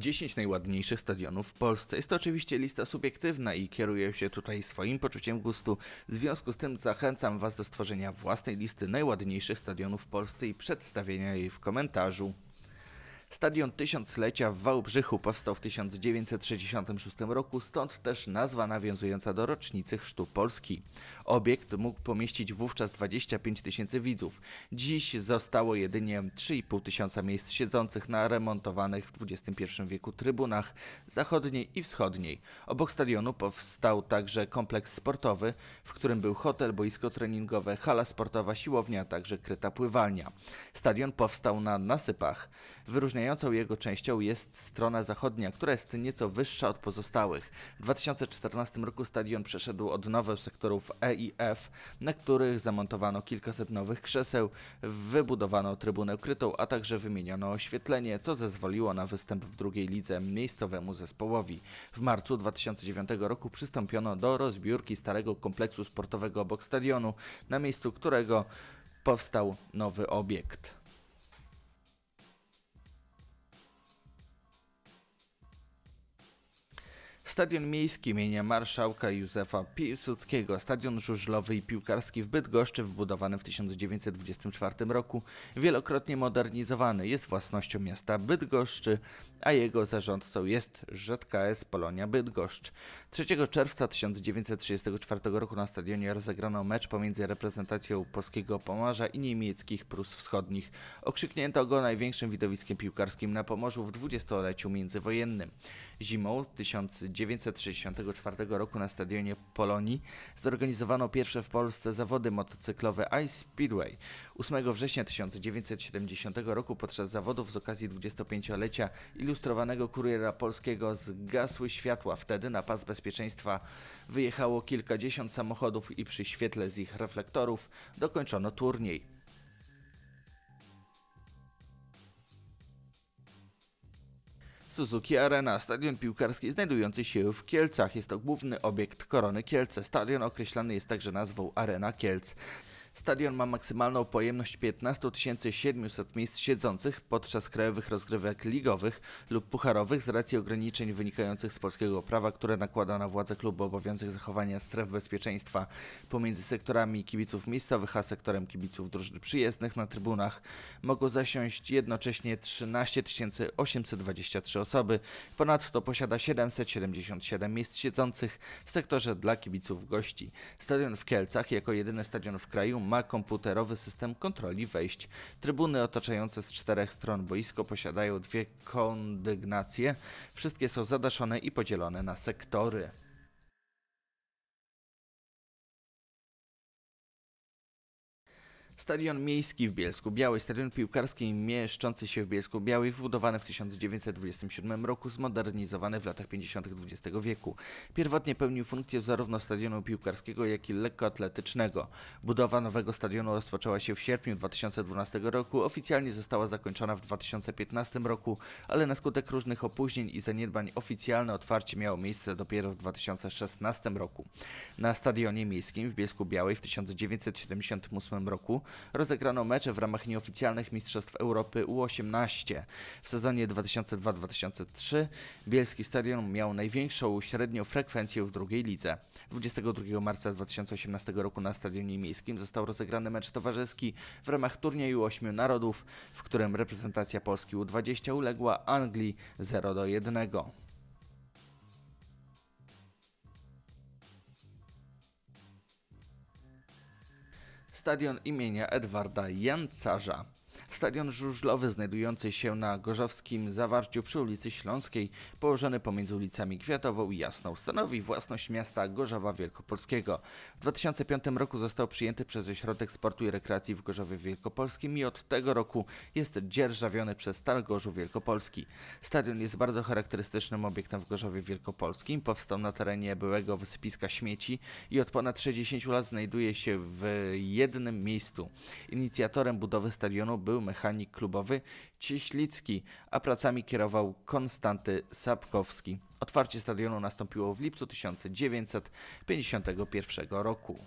10 najładniejszych stadionów w Polsce. Jest to oczywiście lista subiektywna i kieruję się tutaj swoim poczuciem gustu. W związku z tym zachęcam Was do stworzenia własnej listy najładniejszych stadionów w Polsce i przedstawienia jej w komentarzu. Stadion Tysiąclecia w Wałbrzychu powstał w 1966 roku, stąd też nazwa nawiązująca do rocznicy Chrztu Polski. Obiekt mógł pomieścić wówczas 25 tysięcy widzów. Dziś zostało jedynie 3,5 tysiąca miejsc siedzących na remontowanych w XXI wieku trybunach zachodniej i wschodniej. Obok stadionu powstał także kompleks sportowy, w którym był hotel, boisko treningowe, hala sportowa, siłownia, a także kryta pływalnia. Stadion powstał na nasypach. Wyróżnia Wyróżniającą jego częścią jest strona zachodnia, która jest nieco wyższa od pozostałych. W 2014 roku stadion przeszedł od odnowę sektorów E i F, na których zamontowano kilkaset nowych krzeseł, wybudowano trybunę krytą, a także wymieniono oświetlenie, co zezwoliło na występ w drugiej lidze miejscowemu zespołowi. W marcu 2009 roku przystąpiono do rozbiórki starego kompleksu sportowego obok stadionu, na miejscu którego powstał nowy obiekt. Stadion Miejski imienia Marszałka Józefa Piłsudskiego, Stadion Żużlowy i Piłkarski w Bydgoszczy, wbudowany w 1924 roku, wielokrotnie modernizowany, jest własnością miasta Bydgoszczy, a jego zarządcą jest ŻKS Polonia Bydgoszcz. 3 czerwca 1934 roku na stadionie rozegrano mecz pomiędzy reprezentacją polskiego Pomorza i niemieckich Prus Wschodnich. Okrzyknięto go największym widowiskiem piłkarskim na Pomorzu w dwudziestoleciu międzywojennym. Zimą 1934 1964 roku na stadionie Polonii zorganizowano pierwsze w Polsce zawody motocyklowe Ice Speedway. 8 września 1970 roku podczas zawodów z okazji 25-lecia ilustrowanego kuriera polskiego zgasły światła. Wtedy na pas bezpieczeństwa wyjechało kilkadziesiąt samochodów i przy świetle z ich reflektorów dokończono turniej. Suzuki Arena, stadion piłkarski znajdujący się w Kielcach. Jest to główny obiekt Korony Kielce. Stadion określany jest także nazwą Arena Kielc. Stadion ma maksymalną pojemność 15 700 miejsc siedzących podczas krajowych rozgrywek ligowych lub pucharowych z racji ograniczeń wynikających z polskiego prawa, które nakłada na władze klubu obowiązek zachowania stref bezpieczeństwa pomiędzy sektorami kibiców miejscowych a sektorem kibiców drużyn przyjezdnych na trybunach. Mogą zasiąść jednocześnie 13 823 osoby. Ponadto posiada 777 miejsc siedzących w sektorze dla kibiców gości. Stadion w Kielcach jako jedyny stadion w kraju ma komputerowy system kontroli wejść. Trybuny otaczające z czterech stron boisko posiadają dwie kondygnacje. Wszystkie są zadaszone i podzielone na sektory. Stadion miejski w Bielsku Białej, stadion piłkarski mieszczący się w Bielsku Białej, wbudowany w 1927 roku, zmodernizowany w latach 50. XX wieku. Pierwotnie pełnił funkcję zarówno stadionu piłkarskiego, jak i lekkoatletycznego. Budowa nowego stadionu rozpoczęła się w sierpniu 2012 roku, oficjalnie została zakończona w 2015 roku, ale na skutek różnych opóźnień i zaniedbań oficjalne otwarcie miało miejsce dopiero w 2016 roku. Na stadionie miejskim w Bielsku Białej w 1978 roku rozegrano mecze w ramach nieoficjalnych Mistrzostw Europy U18. W sezonie 2002-2003 Bielski Stadion miał największą średnią frekwencję w drugiej lidze. 22 marca 2018 roku na Stadionie Miejskim został rozegrany mecz towarzyski w ramach turnieju ośmiu narodów, w którym reprezentacja Polski U20 uległa Anglii 0 do 1. stadion imienia Edwarda Jancarza. Stadion żużlowy znajdujący się na gorzowskim zawarciu przy ulicy Śląskiej, położony pomiędzy ulicami Kwiatową i Jasną, stanowi własność miasta Gorzowa Wielkopolskiego. W 2005 roku został przyjęty przez Ośrodek Sportu i Rekreacji w Gorzowie Wielkopolskim i od tego roku jest dzierżawiony przez Stal Gorzu Wielkopolski. Stadion jest bardzo charakterystycznym obiektem w Gorzowie Wielkopolskim. Powstał na terenie byłego wysypiska śmieci i od ponad 60 lat znajduje się w jednym miejscu. Inicjatorem budowy stadionu był mechanik klubowy Cieślicki, a pracami kierował Konstanty Sapkowski. Otwarcie stadionu nastąpiło w lipcu 1951 roku.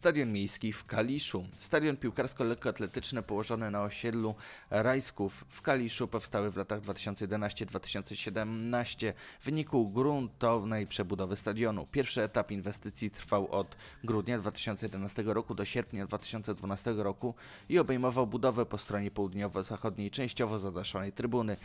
Stadion Miejski w Kaliszu. Stadion piłkarsko-lekkoatletyczny położony na osiedlu Rajsków w Kaliszu powstały w latach 2011-2017 w wyniku gruntownej przebudowy stadionu. Pierwszy etap inwestycji trwał od grudnia 2011 roku do sierpnia 2012 roku i obejmował budowę po stronie południowo-zachodniej częściowo zadaszonej trybuny.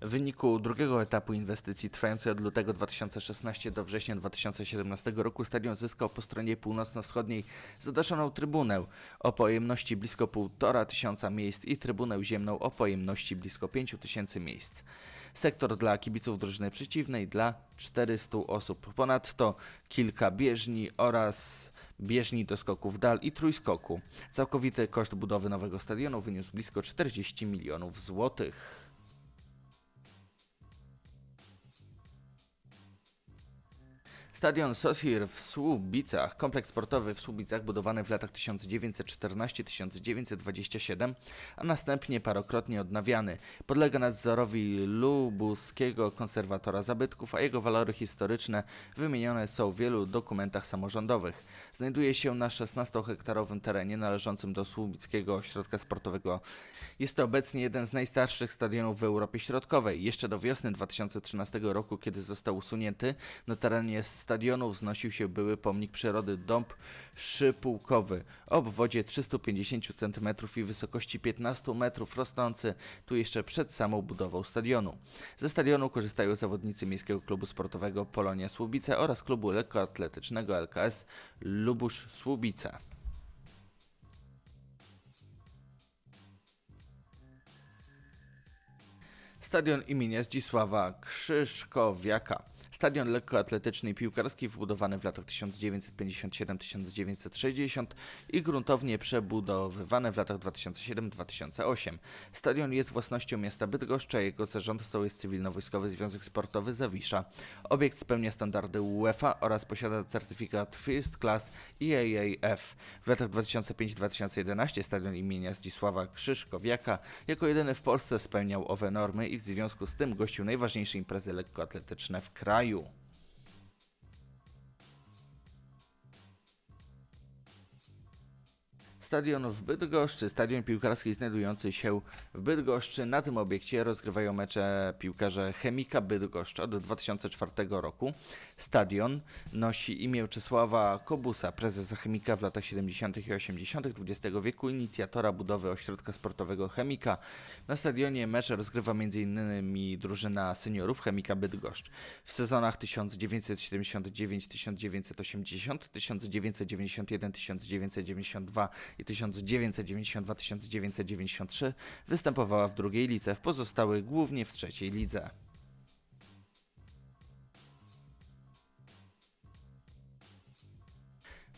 W wyniku drugiego etapu inwestycji trwającej od lutego 2016 do września 2017 roku stadion zyskał po stronie północno-wschodniej zadaszoną trybunę o pojemności blisko 1,5 tysiąca miejsc i trybunę ziemną o pojemności blisko 5 tysięcy miejsc. Sektor dla kibiców drużyny przeciwnej dla 400 osób. Ponadto kilka bieżni oraz bieżni do skoków dal i trójskoku. Całkowity koszt budowy nowego stadionu wyniósł blisko 40 milionów złotych. Stadion Sosir w Słubicach, kompleks sportowy w Słubicach budowany w latach 1914-1927, a następnie parokrotnie odnawiany. Podlega nadzorowi lubuskiego konserwatora zabytków, a jego walory historyczne wymienione są w wielu dokumentach samorządowych. Znajduje się na 16-hektarowym terenie należącym do Słubickiego Ośrodka Sportowego. Jest to obecnie jeden z najstarszych stadionów w Europie Środkowej. Jeszcze do wiosny 2013 roku, kiedy został usunięty, na terenie jest stadionu wznosił się były pomnik przyrody Dąb Szypułkowy o obwodzie 350 cm i wysokości 15 metrów rosnący tu jeszcze przed samą budową stadionu. Ze stadionu korzystają zawodnicy Miejskiego Klubu Sportowego Polonia Słubice oraz klubu lekkoatletycznego LKS Lubusz Słubica. Stadion imienia Zdzisława Krzyszkowiaka. Stadion lekkoatletyczny i piłkarski wbudowany w latach 1957-1960 i gruntownie przebudowywany w latach 2007-2008. Stadion jest własnością miasta Bydgoszcza, jego zarządcą jest Cywilno-Wojskowy Związek Sportowy Zawisza. Obiekt spełnia standardy UEFA oraz posiada certyfikat First Class IAAF. E w latach 2005-2011 stadion imienia Zdzisława Krzyszkowiaka jako jedyny w Polsce spełniał owe normy i w związku z tym gościł najważniejsze imprezy lekkoatletyczne w kraju. maio. Stadion w Bydgoszczy, stadion piłkarski znajdujący się w Bydgoszczy. Na tym obiekcie rozgrywają mecze piłkarze Chemika Bydgoszcz od 2004 roku. Stadion nosi imię Czesława Kobusa, prezesa Chemika w latach 70. i 80. XX wieku, inicjatora budowy ośrodka sportowego Chemika. Na stadionie mecze rozgrywa m.in. drużyna seniorów Chemika Bydgoszcz. W sezonach 1979-1980, 1991-1992 i 1992-1993 występowała w drugiej lidze, w pozostałych głównie w trzeciej lidze.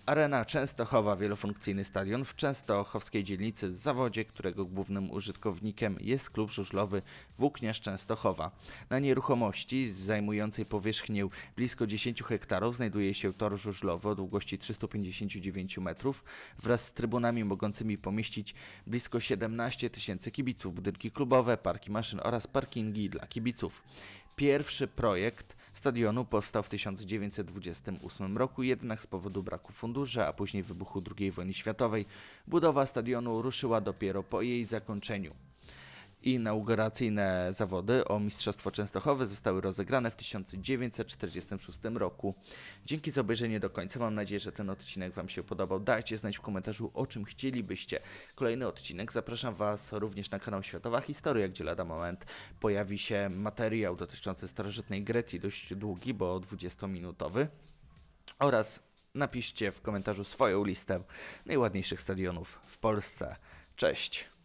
Arena Częstochowa, wielofunkcyjny stadion w częstochowskiej dzielnicy Zawodzie, którego głównym użytkownikiem jest klub żużlowy Włókniarz Częstochowa. Na nieruchomości zajmującej powierzchnię blisko 10 hektarów znajduje się tor żużlowy o długości 359 metrów wraz z trybunami mogącymi pomieścić blisko 17 tysięcy kibiców, budynki klubowe, parki maszyn oraz parkingi dla kibiców. Pierwszy projekt stadionu powstał w 1928 roku, jednak z powodu braku funduszy, a później wybuchu II wojny światowej, budowa stadionu ruszyła dopiero po jej zakończeniu. Inauguracyjne zawody o Mistrzostwo Częstochowe zostały rozegrane w 1946 roku. Dzięki za obejrzenie do końca. Mam nadzieję, że ten odcinek Wam się podobał. Dajcie znać w komentarzu, o czym chcielibyście kolejny odcinek. Zapraszam Was również na kanał Światowa Historia, gdzie lada moment pojawi się materiał dotyczący starożytnej Grecji, dość długi, bo 20-minutowy. Oraz napiszcie w komentarzu swoją listę najładniejszych stadionów w Polsce. Cześć!